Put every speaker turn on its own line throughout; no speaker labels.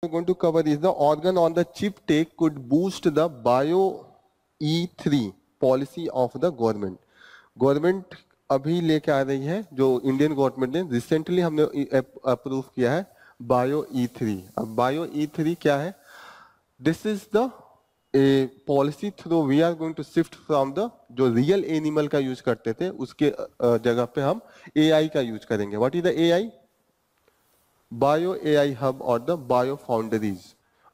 we're going to cover is the organ on the chip take could boost the bio E3 policy of the government government अभी लेके आ रही है जो Indian government ने recently हमने approve किया है बायो ई थ्री अब बायो ई थ्री क्या है this is the policy through we are going to shift from the जो रियल एनिमल का यूज करते थे उसके जगह पे हम एआई का यूज करेंगे what is the AI bio AI hub और the bio foundries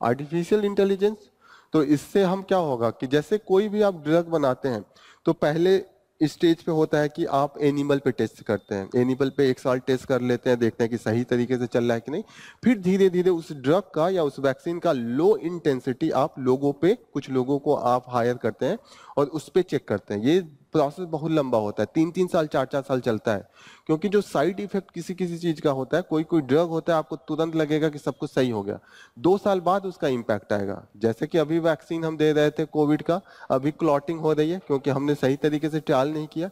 artificial intelligence तो इससे हम क्या होगा कि जैसे कोई भी आप ड्रग बनाते हैं तो पहले स्टेज पे होता है कि आप एनिमल पे टेस्ट करते हैं एनिमल पे एक साल टेस्ट कर लेते हैं देखते हैं कि सही तरीके से चल रहा है कि नहीं फिर धीरे धीरे उस ड्रग का या उस वैक्सीन का लो इंटेंसिटी आप लोगों पे कुछ लोगों को आप हायर करते हैं और उस पर चेक करते हैं ये प्रोसेस बहुत लंबा होता है तीन तीन साल चार चार साल चलता है क्योंकि जो साइड इफेक्ट किसी किसी चीज का होता है कोई कोई ड्रग होता है आपको तुरंत लगेगा कि सब कुछ सही हो गया दो साल बाद उसका इम्पैक्ट आएगा जैसे कि अभी वैक्सीन हम दे रहे थे कोविड का अभी क्लॉटिंग हो रही है क्योंकि हमने सही तरीके से ट्रायल नहीं किया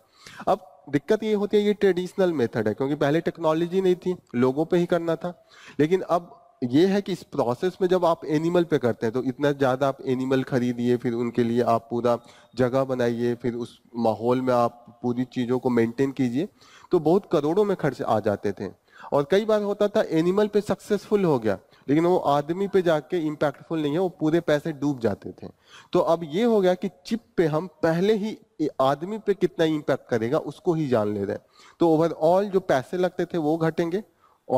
अब दिक्कत ये होती है ये ट्रेडिशनल मेथड है क्योंकि पहले टेक्नोलॉजी नहीं थी लोगों पे ही करना था लेकिन अब ये है कि इस प्रोसेस में जब आप एनिमल पे करते हैं तो इतना ज़्यादा आप एनिमल खरीदिए फिर उनके लिए आप पूरा जगह बनाइए फिर उस माहौल में आप पूरी चीज़ों को मेंटेन कीजिए तो बहुत करोड़ों में खर्च आ जाते थे और कई बार होता था एनिमल पे सक्सेसफुल हो गया लेकिन वो आदमी पे जाके इम्पैक्टफुल नहीं है वो पूरे पैसे डूब जाते थे तो अब ये हो गया कि चिप पे हम पहले ही आदमी पे कितना इम्पैक्ट करेगा उसको ही जान ले रहे हैं तो ओवरऑल जो पैसे लगते थे वो घटेंगे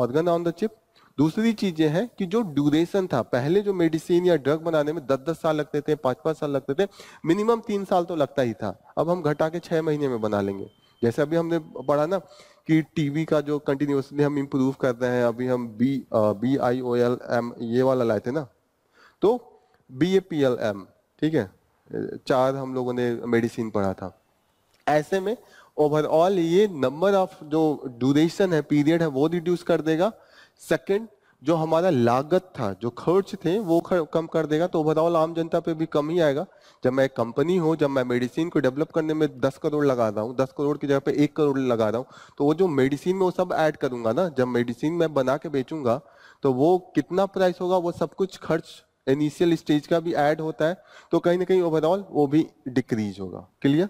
ऑर्गन ऑन द चिप दूसरी चीज ये है कि जो ड्यूरेशन था पहले जो मेडिसिन या ड्रग बनाने में दस दस साल लगते थे पांच पांच साल लगते थे मिनिमम तीन साल तो लगता ही था अब हम घटा के छह महीने में बना लेंगे जैसे अभी हमने पढ़ा ना कि टीवी का जो कंटिन्यूसली हम इम्प्रूव कर रहे हैं अभी हम B B I O L M ये वाला लाए थे ना तो B A P L M ठीक है चार हम लोगों ने मेडिसिन पढ़ा था ऐसे में ओवरऑल ये नंबर ऑफ जो ड्यूरेशन है पीरियड है वो रिड्यूस कर देगा सेकेंड जो हमारा लागत था जो खर्च थे वो खर, कम कर देगा तो ओवरऑल आम जनता पे भी कम ही आएगा जब मैं कंपनी हूँ जब मैं मेडिसिन को डेवलप करने में दस करोड़ लगा रहा हूँ दस करोड़ की जगह पे एक करोड़ लगा रहा हूँ तो वो जो मेडिसिन में वो सब ऐड करूंगा ना जब मेडिसिन मैं बना के बेचूंगा तो वो कितना प्राइस होगा वो सब कुछ खर्च इनिशियल स्टेज का भी ऐड होता है तो कहीं ना कहीं ओवरऑल वो भी डिक्रीज होगा क्लियर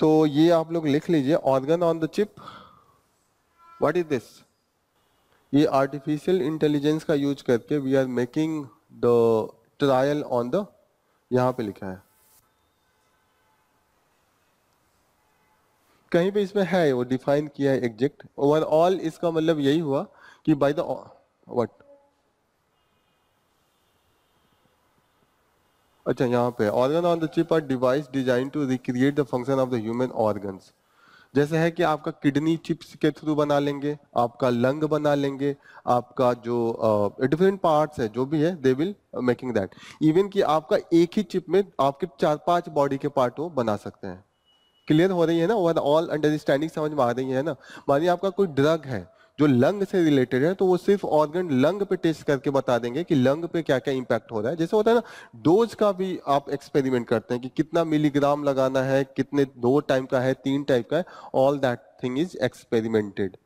तो ये आप लोग लिख लीजिए organ on the chip what is this ये आर्टिफिशियल इंटेलिजेंस का यूज करके we are making the trial on the यहां पे लिखा है कहीं पे इसमें है वो डिफाइन किया है एग्जेक्ट ओवरऑल इसका मतलब यही हुआ कि बाय द व्हाट अच्छा यहाँ पे organ on the chip are device design to recreate the function of the human organs जैसे है कि आपका किडनी चिप्स के थ्रू बना लेंगे आपका लंग बना लेंगे आपका जो डिफरेंट uh, पार्ट्स है जो भी है they will making that even कि आपका एक ही चिप में आपके चार पांच बॉडी के पार्ट वो बना सकते हैं क्लियर हो रही है ना ऑल अंडरस्टैंडिंग समझ में आ रही है ना मानिए आपका कोई ड्रग है जो लंग से रिलेटेड है तो वो सिर्फ ऑर्गन लंग पे टेस्ट करके बता देंगे कि लंग पे क्या क्या इम्पैक्ट हो रहा है जैसे होता है ना डोज का भी आप एक्सपेरिमेंट करते हैं कि कितना मिलीग्राम लगाना है कितने दो टाइम का है तीन टाइप का है all that thing is experimented